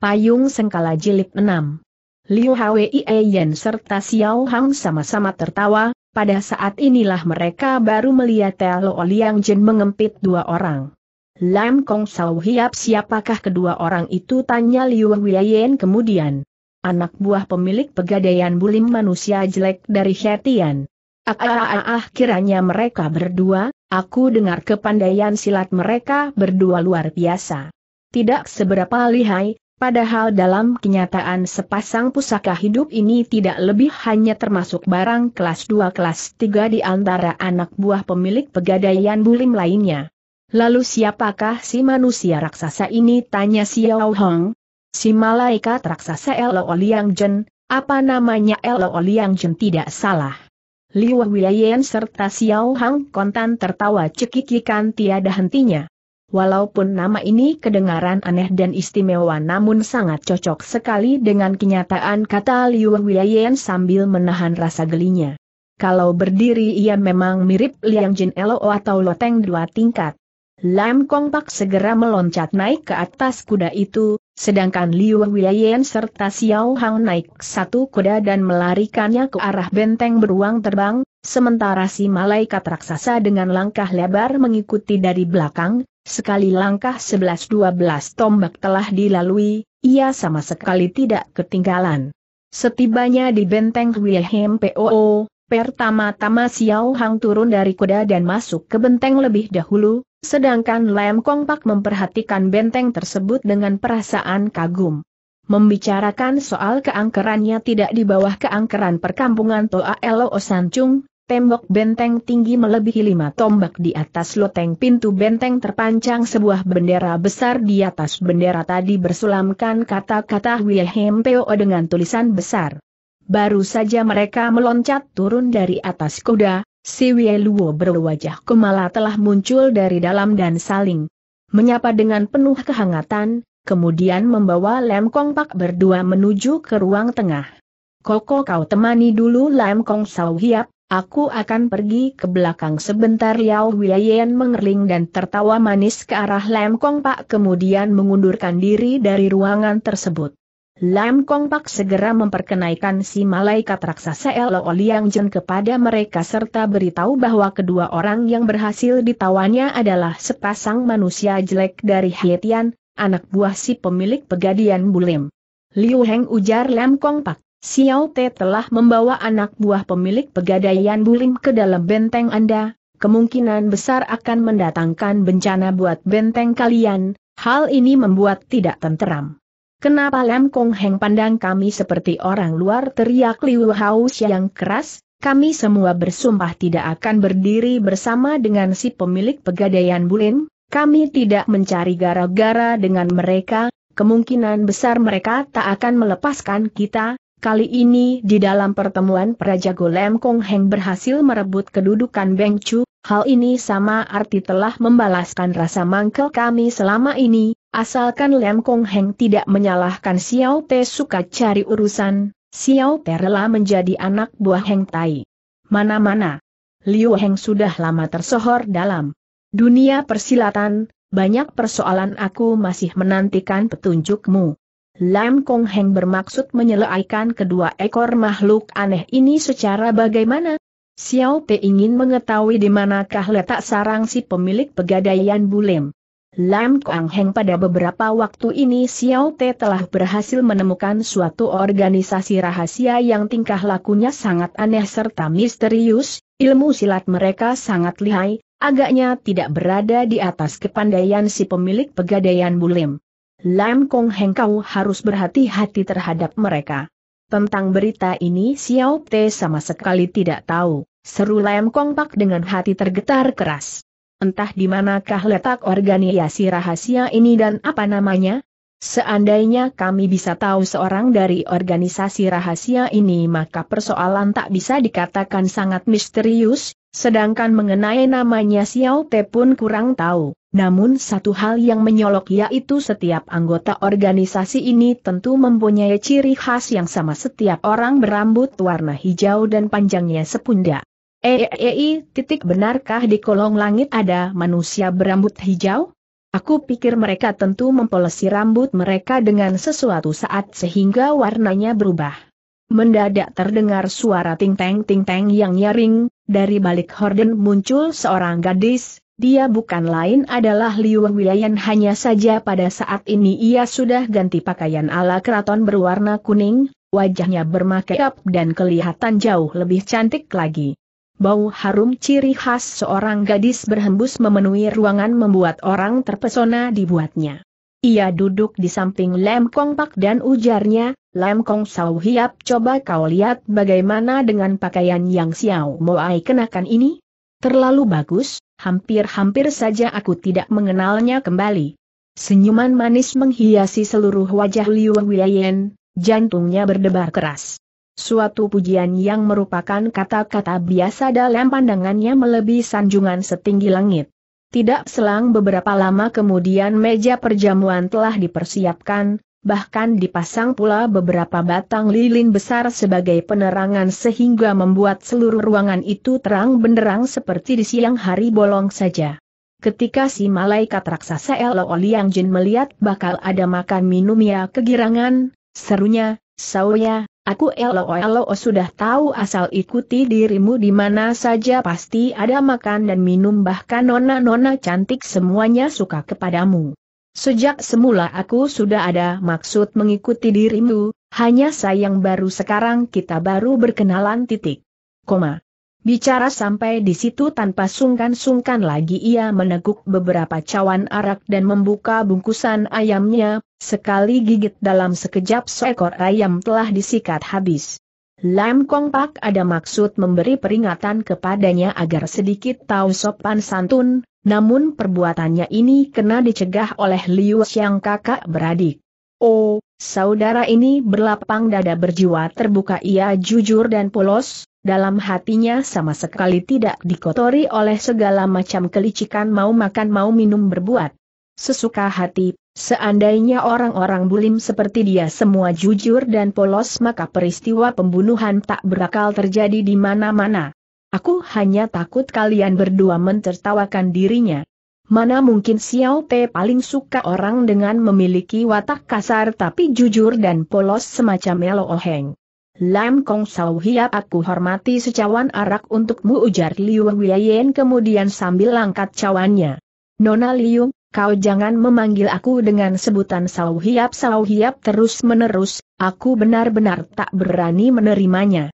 Payung Sengkala Jilid 6 Liu Hwee Yen serta Xiao Hang sama-sama tertawa, pada saat inilah mereka baru melihat Telo Liang Jin mengempit dua orang. Lam Kong Sao Hiap siapakah kedua orang itu tanya Liu Yen kemudian. Anak buah pemilik pegadaian bulim manusia jelek dari Hetian. Ah ah, ah, ah kiranya mereka berdua, aku dengar kepandaian silat mereka berdua luar biasa. Tidak seberapa lihai, Padahal dalam kenyataan sepasang pusaka hidup ini tidak lebih hanya termasuk barang kelas 2 kelas 3 di antara anak buah pemilik pegadaian bulim lainnya. Lalu siapakah si manusia raksasa ini tanya Xiao Hong? Si malaikat raksasa Elo Liang Jen, apa namanya Elo Oliang Jen tidak salah. Liu Wieyen serta Xiao Hong kontan tertawa cekikikan tiada hentinya. Walaupun nama ini kedengaran aneh dan istimewa namun sangat cocok sekali dengan kenyataan kata Liu Wiyan sambil menahan rasa gelinya. Kalau berdiri ia memang mirip Liang Jin Elo atau loteng dua tingkat. Lam Kong Pak segera meloncat naik ke atas kuda itu, sedangkan Liu Wiyan serta Xiao Hang naik satu kuda dan melarikannya ke arah benteng beruang terbang, sementara si malaikat raksasa dengan langkah lebar mengikuti dari belakang, Sekali langkah 11-12 tombak telah dilalui, ia sama sekali tidak ketinggalan. Setibanya di benteng Wilhelm POO, pertama-tama Xiao Hang turun dari kuda dan masuk ke benteng lebih dahulu, sedangkan Lem Kong Pak memperhatikan benteng tersebut dengan perasaan kagum membicarakan soal keangkerannya tidak di bawah keangkeran perkampungan Toa Osan Chung, Tembok benteng tinggi melebihi lima tombak di atas loteng pintu benteng terpancang sebuah bendera besar di atas bendera tadi bersulamkan kata-kata Wilhelm Peo dengan tulisan besar. Baru saja mereka meloncat turun dari atas kuda, si Wieluo berwajah kemala telah muncul dari dalam dan saling menyapa dengan penuh kehangatan, kemudian membawa Lem Kong Pak berdua menuju ke ruang tengah. Koko kau temani dulu Lem Kong Sau Hiap, Aku akan pergi ke belakang sebentar Yao Huiyen mengerling dan tertawa manis ke arah Lam Kong Pak kemudian mengundurkan diri dari ruangan tersebut. Lam Kong Pak segera memperkenaikan si malaikat raksasa Lo Liang Jen kepada mereka serta beritahu bahwa kedua orang yang berhasil ditawannya adalah sepasang manusia jelek dari Hietian, anak buah si pemilik pegadian Bulim. Liu Heng ujar Lam Kong Pak. Xiao Te telah membawa anak buah pemilik pegadaian Bulim ke dalam benteng Anda, kemungkinan besar akan mendatangkan bencana buat benteng kalian, hal ini membuat tidak tenteram. Kenapa Lam Kong Heng pandang kami seperti orang luar teriak Liu Haus yang keras, kami semua bersumpah tidak akan berdiri bersama dengan si pemilik pegadaian Bulim, kami tidak mencari gara-gara dengan mereka, kemungkinan besar mereka tak akan melepaskan kita, Kali ini di dalam pertemuan Praja Golem Kong Heng berhasil merebut kedudukan Beng Chu, hal ini sama arti telah membalaskan rasa mangkel kami selama ini, asalkan Lem Kong Heng tidak menyalahkan Xiao Te suka cari urusan, Xiao Te rela menjadi anak buah Heng Tai. Mana-mana, Liu Heng sudah lama tersohor dalam dunia persilatan, banyak persoalan aku masih menantikan petunjukmu. Lam Kong Heng bermaksud menyelaikan kedua ekor makhluk aneh ini secara bagaimana? Xiao Te ingin mengetahui di manakah letak sarang si pemilik pegadaian bulim. Lam Kong Heng pada beberapa waktu ini Xiao Te telah berhasil menemukan suatu organisasi rahasia yang tingkah lakunya sangat aneh serta misterius, ilmu silat mereka sangat lihai, agaknya tidak berada di atas kepandaian si pemilik pegadaian Bulim. Lam Kong Heng kau harus berhati-hati terhadap mereka. Tentang berita ini Xiao Te sama sekali tidak tahu, seru Lam Kong Pak dengan hati tergetar keras. Entah di manakah letak organisasi rahasia ini dan apa namanya? Seandainya kami bisa tahu seorang dari organisasi rahasia ini maka persoalan tak bisa dikatakan sangat misterius, Sedangkan mengenai namanya Xiao Te pun kurang tahu, namun satu hal yang menyolok yaitu setiap anggota organisasi ini tentu mempunyai ciri khas yang sama setiap orang berambut warna hijau dan panjangnya sepundak. Eei, eh, eh, eh, titik benarkah di kolong langit ada manusia berambut hijau? Aku pikir mereka tentu mempolesi rambut mereka dengan sesuatu saat sehingga warnanya berubah. Mendadak terdengar suara ting-teng ting-teng yang nyaring, dari balik horden muncul seorang gadis, dia bukan lain adalah Liu Wiyan hanya saja pada saat ini ia sudah ganti pakaian ala keraton berwarna kuning, wajahnya bermakeup dan kelihatan jauh lebih cantik lagi. Bau harum ciri khas seorang gadis berhembus memenuhi ruangan membuat orang terpesona dibuatnya. Ia duduk di samping Lem Kong dan ujarnya, Lam Kong Sau Hiap coba kau lihat bagaimana dengan pakaian yang Xiao Moai kenakan ini? Terlalu bagus, hampir-hampir saja aku tidak mengenalnya kembali. Senyuman manis menghiasi seluruh wajah Liu Wiyan, jantungnya berdebar keras. Suatu pujian yang merupakan kata-kata biasa dalam pandangannya melebihi sanjungan setinggi langit. Tidak selang beberapa lama kemudian meja perjamuan telah dipersiapkan, bahkan dipasang pula beberapa batang lilin besar sebagai penerangan sehingga membuat seluruh ruangan itu terang benderang seperti di siang hari bolong saja. Ketika si malaikat raksasa Elo Liang Jin melihat bakal ada makan minum ya kegirangan, serunya, Sauya, aku Elo Elo sudah tahu asal ikuti dirimu di mana saja pasti ada makan dan minum bahkan nona-nona cantik semuanya suka kepadamu. Sejak semula aku sudah ada maksud mengikuti dirimu, hanya sayang baru sekarang kita baru berkenalan titik. Koma. Bicara sampai di situ tanpa sungkan-sungkan lagi ia meneguk beberapa cawan arak dan membuka bungkusan ayamnya, sekali gigit dalam sekejap seekor ayam telah disikat habis. Lam Kong Pak ada maksud memberi peringatan kepadanya agar sedikit tahu sopan santun, namun perbuatannya ini kena dicegah oleh Liu Xiang kakak beradik. Oh, saudara ini berlapang dada berjiwa terbuka ia jujur dan polos, dalam hatinya sama sekali tidak dikotori oleh segala macam kelicikan mau makan mau minum berbuat. Sesuka hati, seandainya orang-orang bulim seperti dia semua jujur dan polos maka peristiwa pembunuhan tak berakal terjadi di mana-mana. Aku hanya takut kalian berdua mentertawakan dirinya. Mana mungkin Xiao Pe paling suka orang dengan memiliki watak kasar tapi jujur dan polos semacam Melo Oheng. Lam Kong Sau Hiap aku hormati secawan arak untukmu ujar Liu Weiyan kemudian sambil angkat cawannya. Nona Liu, kau jangan memanggil aku dengan sebutan Sau Hiap Sau Hiap terus menerus, aku benar-benar tak berani menerimanya.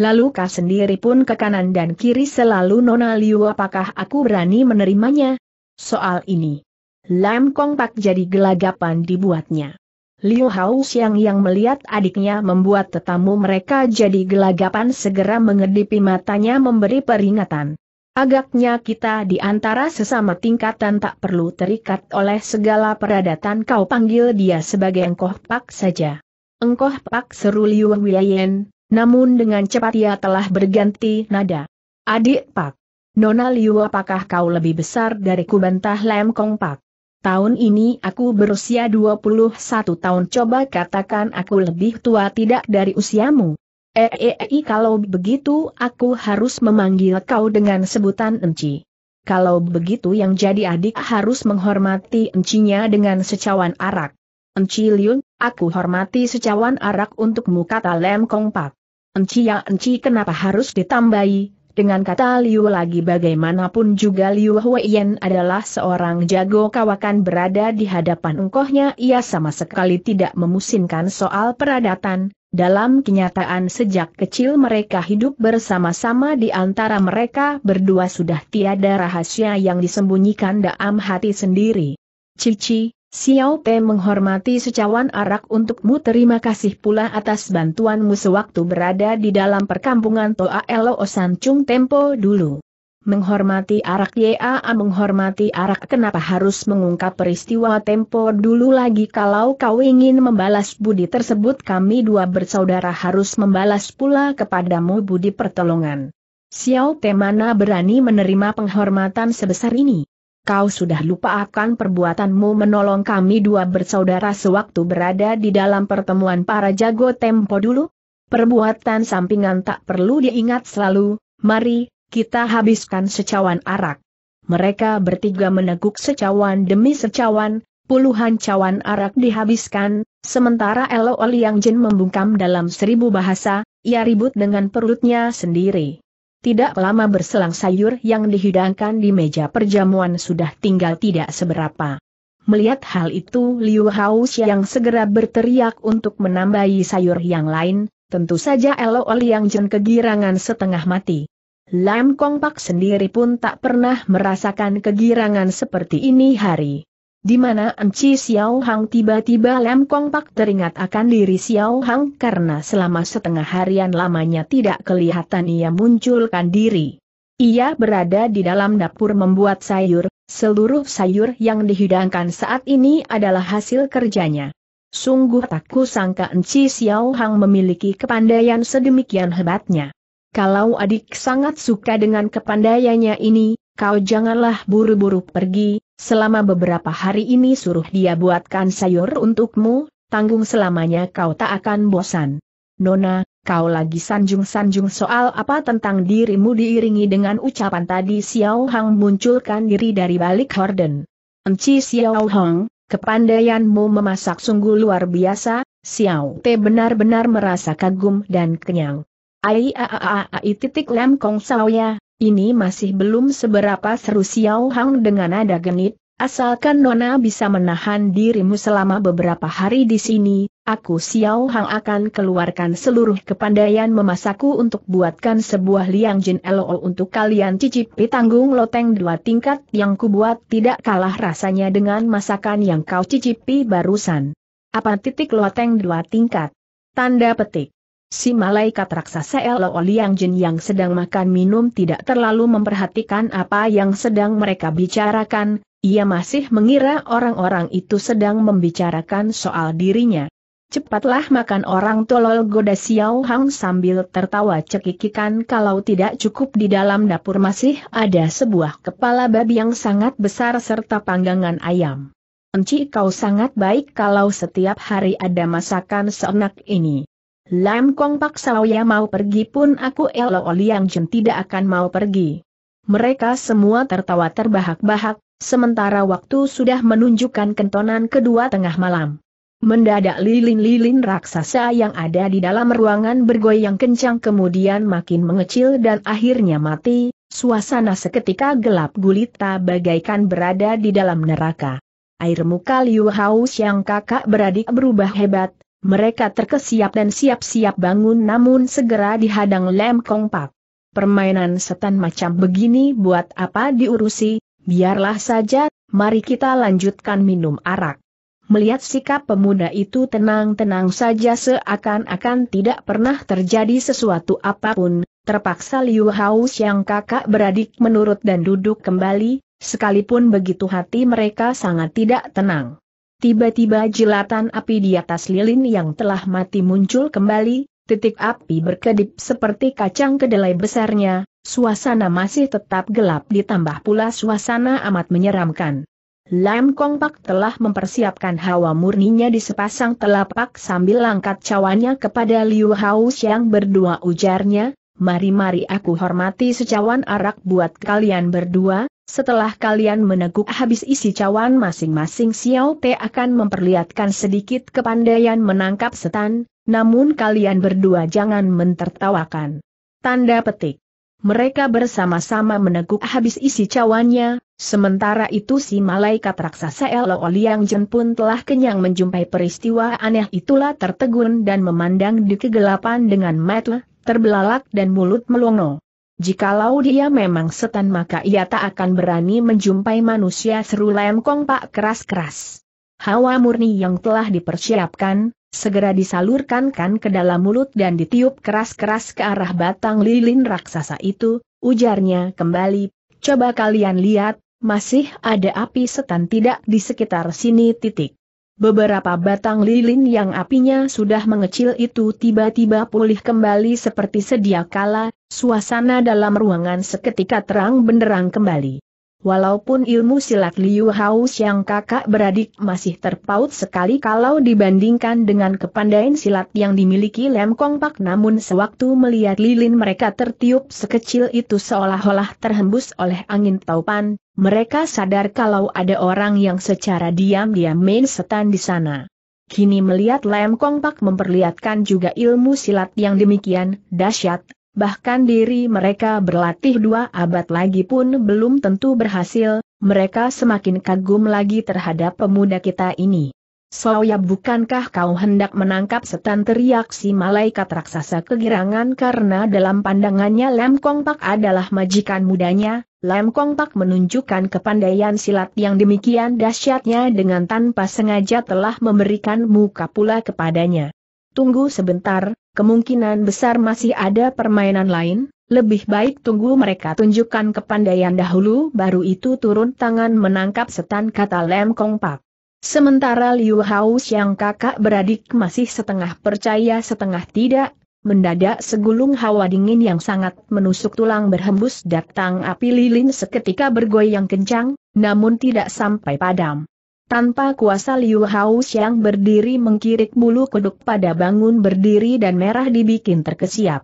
Lalu kau sendiri pun ke kanan dan kiri selalu Nona Liu apakah aku berani menerimanya? Soal ini. Lam Kong Pak jadi gelagapan dibuatnya. Liu Hao Xiang yang melihat adiknya membuat tetamu mereka jadi gelagapan segera mengedipi matanya memberi peringatan. Agaknya kita di antara sesama tingkatan tak perlu terikat oleh segala peradatan kau panggil dia sebagai Engkoh Pak saja. Engkoh Pak seru Liu Wilayen, namun dengan cepat ia telah berganti nada. Adik Pak. Nona Liu apakah kau lebih besar dariku bantah Lem Kong Pak? Tahun ini aku berusia 21 tahun coba katakan aku lebih tua tidak dari usiamu. Eei eh, eh, eh, -e kalau begitu aku harus memanggil kau dengan sebutan Enci. Kalau begitu yang jadi adik harus menghormati Encinya dengan secawan arak. Enci Liu, aku hormati secawan arak untukmu kata Lem Kong Pak. Enci ya enci kenapa harus ditambahi, dengan kata Liu lagi bagaimanapun juga Liu Huiyan adalah seorang jago kawakan berada di hadapan engkohnya ia sama sekali tidak memusinkan soal peradatan, dalam kenyataan sejak kecil mereka hidup bersama-sama di antara mereka berdua sudah tiada rahasia yang disembunyikan dalam hati sendiri. Cici, Xiao Pe menghormati secawan arak untukmu terima kasih pula atas bantuanmu sewaktu berada di dalam perkampungan Toa Elo Osancung Tempo dulu. Menghormati arak YAA menghormati arak kenapa harus mengungkap peristiwa Tempo dulu lagi kalau kau ingin membalas budi tersebut kami dua bersaudara harus membalas pula kepadamu budi pertolongan. Xiao Pe mana berani menerima penghormatan sebesar ini? kau sudah lupa akan perbuatanmu menolong kami dua bersaudara sewaktu berada di dalam pertemuan para jago tempo dulu? Perbuatan sampingan tak perlu diingat selalu, mari, kita habiskan secawan arak. Mereka bertiga meneguk secawan demi secawan, puluhan cawan arak dihabiskan, sementara Elo Oliang Jin membungkam dalam seribu bahasa, ia ribut dengan perutnya sendiri. Tidak lama berselang sayur yang dihidangkan di meja perjamuan sudah tinggal tidak seberapa. Melihat hal itu Liu Haus yang segera berteriak untuk menambahi sayur yang lain, tentu saja Elo yang Jen kegirangan setengah mati. Lam Kong Pak sendiri pun tak pernah merasakan kegirangan seperti ini hari di mana Enci Xiao Hang tiba-tiba Lem Kong Pak teringat akan diri Xiao Hang karena selama setengah harian lamanya tidak kelihatan ia munculkan diri. Ia berada di dalam dapur membuat sayur, seluruh sayur yang dihidangkan saat ini adalah hasil kerjanya. Sungguh tak kusangka Enci Xiao Hang memiliki kepandaian sedemikian hebatnya. Kalau adik sangat suka dengan kepandaiannya ini, kau janganlah buru-buru pergi, Selama beberapa hari ini suruh dia buatkan sayur untukmu, tanggung selamanya kau tak akan bosan. Nona, kau lagi sanjung-sanjung soal apa tentang dirimu diiringi dengan ucapan tadi Xiao Hang munculkan diri dari balik horden. Enci Xiao Hang, kepandaianmu memasak sungguh luar biasa, Xiao Te benar-benar merasa kagum dan kenyang. Ai a a a, -a, i titik lem kong sao ya. Ini masih belum seberapa seru Xiao Hang dengan nada genit, asalkan Nona bisa menahan dirimu selama beberapa hari di sini, aku Xiao Hang akan keluarkan seluruh kepandaian memasakku untuk buatkan sebuah liang jin LOL untuk kalian cicipi tanggung loteng dua tingkat yang kubuat tidak kalah rasanya dengan masakan yang kau cicipi barusan. Apa titik loteng dua tingkat? Tanda petik. Si malaikat raksasa Lo Liang Jin yang sedang makan minum tidak terlalu memperhatikan apa yang sedang mereka bicarakan, ia masih mengira orang-orang itu sedang membicarakan soal dirinya. Cepatlah makan orang tolol goda Xiao Hang sambil tertawa cekikikan kalau tidak cukup di dalam dapur masih ada sebuah kepala babi yang sangat besar serta panggangan ayam. Enci kau sangat baik kalau setiap hari ada masakan seenak ini. Lam Kong Pak Saoya mau pergi pun aku Elo Oliang Jun tidak akan mau pergi. Mereka semua tertawa terbahak-bahak, sementara waktu sudah menunjukkan kentonan kedua tengah malam. Mendadak lilin-lilin raksasa yang ada di dalam ruangan bergoyang kencang kemudian makin mengecil dan akhirnya mati, suasana seketika gelap gulita bagaikan berada di dalam neraka. Air muka Liu Hao yang kakak beradik berubah hebat, mereka terkesiap dan siap-siap bangun namun segera dihadang lem kompak. Permainan setan macam begini buat apa diurusi, biarlah saja, mari kita lanjutkan minum arak. Melihat sikap pemuda itu tenang-tenang saja seakan-akan tidak pernah terjadi sesuatu apapun, terpaksa Liu Haus yang kakak beradik menurut dan duduk kembali, sekalipun begitu hati mereka sangat tidak tenang. Tiba-tiba jelatan api di atas lilin yang telah mati muncul kembali, titik api berkedip seperti kacang kedelai besarnya, suasana masih tetap gelap ditambah pula suasana amat menyeramkan. Lam Kong Pak telah mempersiapkan hawa murninya di sepasang telapak sambil langkat cawannya kepada Liu Hao yang berdua ujarnya, mari-mari aku hormati secawan arak buat kalian berdua, setelah kalian meneguk habis isi cawan masing-masing Xiao Te akan memperlihatkan sedikit kepandaian menangkap setan, namun kalian berdua jangan mentertawakan. Tanda petik. Mereka bersama-sama meneguk habis isi cawannya, sementara itu si malaikat raksasa Elo Oliang Jen pun telah kenyang menjumpai peristiwa aneh itulah tertegun dan memandang di kegelapan dengan mata terbelalak dan mulut melongo. Jikalau dia memang setan maka ia tak akan berani menjumpai manusia seru Lem Pak keras-keras. Hawa murni yang telah dipersiapkan, segera disalurkan kan ke dalam mulut dan ditiup keras-keras ke arah batang lilin raksasa itu, ujarnya kembali, coba kalian lihat, masih ada api setan tidak di sekitar sini titik. Beberapa batang lilin yang apinya sudah mengecil itu tiba-tiba pulih kembali seperti sedia kala, Suasana dalam ruangan seketika terang benderang kembali. Walaupun ilmu silat Liu Haus yang kakak beradik masih terpaut sekali kalau dibandingkan dengan kepandaian silat yang dimiliki Lem Kong Pak namun sewaktu melihat lilin mereka tertiup sekecil itu seolah-olah terhembus oleh angin taupan, mereka sadar kalau ada orang yang secara diam-diam main setan di sana. Kini melihat Lem Kong Pak memperlihatkan juga ilmu silat yang demikian dahsyat, bahkan diri mereka berlatih dua abad lagi pun belum tentu berhasil, mereka semakin kagum lagi terhadap pemuda kita ini. Soya bukankah kau hendak menangkap setan teriak si malaikat raksasa kegirangan karena dalam pandangannya Lem Kong Pak adalah majikan mudanya, Lem Kong Pak menunjukkan kepandaian silat yang demikian dahsyatnya dengan tanpa sengaja telah memberikan muka pula kepadanya. Tunggu sebentar, kemungkinan besar masih ada permainan lain, lebih baik tunggu mereka tunjukkan kepandaian dahulu baru itu turun tangan menangkap setan kata Lem Kong Pak. Sementara Liu Haus yang kakak beradik masih setengah percaya setengah tidak, mendadak segulung hawa dingin yang sangat menusuk tulang berhembus datang api lilin seketika bergoyang kencang, namun tidak sampai padam. Tanpa kuasa Liu Hao yang berdiri mengkirik bulu kuduk pada bangun berdiri dan merah dibikin terkesiap.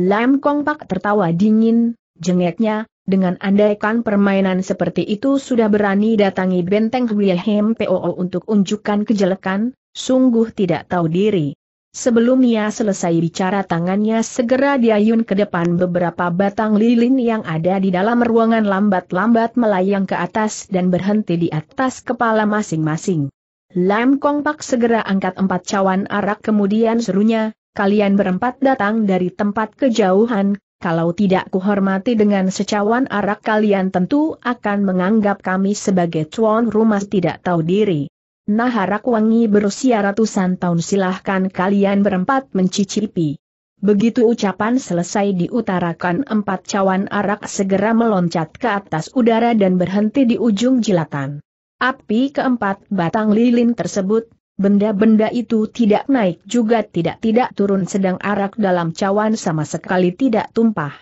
Lam Kong Pak tertawa dingin, jengeknya, dengan andaikan permainan seperti itu sudah berani datangi benteng Wilhelm POO untuk unjukkan kejelekan, sungguh tidak tahu diri. Sebelum ia selesai bicara tangannya segera diayun ke depan beberapa batang lilin yang ada di dalam ruangan lambat-lambat melayang ke atas dan berhenti di atas kepala masing-masing. Lam Kong Pak segera angkat empat cawan arak kemudian serunya, kalian berempat datang dari tempat kejauhan, kalau tidak kuhormati dengan secawan arak kalian tentu akan menganggap kami sebagai cuan rumah tidak tahu diri. Naharak Wangi berusia ratusan tahun silahkan kalian berempat mencicipi. Begitu ucapan selesai diutarakan empat cawan arak segera meloncat ke atas udara dan berhenti di ujung jilatan. Api keempat batang lilin tersebut, benda-benda itu tidak naik juga tidak-tidak turun sedang arak dalam cawan sama sekali tidak tumpah.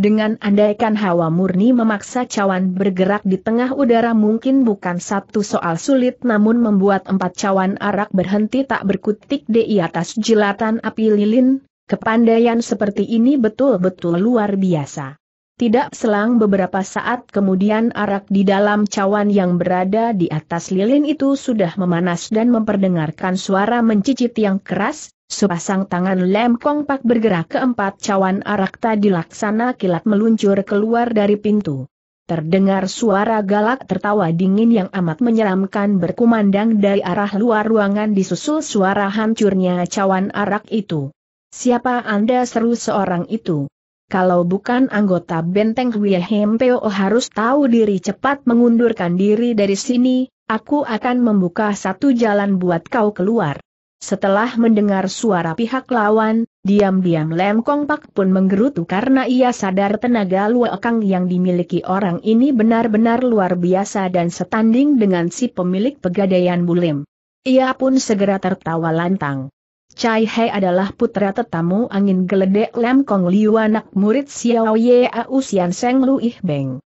Dengan andaikan hawa murni memaksa cawan bergerak di tengah udara mungkin bukan satu soal sulit namun membuat empat cawan arak berhenti tak berkutik di atas jelatan api lilin, kepandaian seperti ini betul-betul luar biasa. Tidak selang beberapa saat kemudian arak di dalam cawan yang berada di atas lilin itu sudah memanas dan memperdengarkan suara mencicit yang keras, Sepasang tangan lem Pak bergerak keempat cawan arak tadi laksana kilat meluncur keluar dari pintu. Terdengar suara galak tertawa dingin yang amat menyeramkan berkumandang dari arah luar ruangan disusul suara hancurnya cawan arak itu. Siapa Anda seru seorang itu? Kalau bukan anggota benteng Wiehempeo harus tahu diri cepat mengundurkan diri dari sini, aku akan membuka satu jalan buat kau keluar. Setelah mendengar suara pihak lawan, diam-diam Lem Kong Pak pun menggerutu karena ia sadar tenaga luakang yang dimiliki orang ini benar-benar luar biasa dan setanding dengan si pemilik pegadaian Bulim. Ia pun segera tertawa lantang. Chai He adalah putra tetamu angin geledek Lem Kong Liu anak murid Xiao Ye Ausian Seng Lu Ih Beng.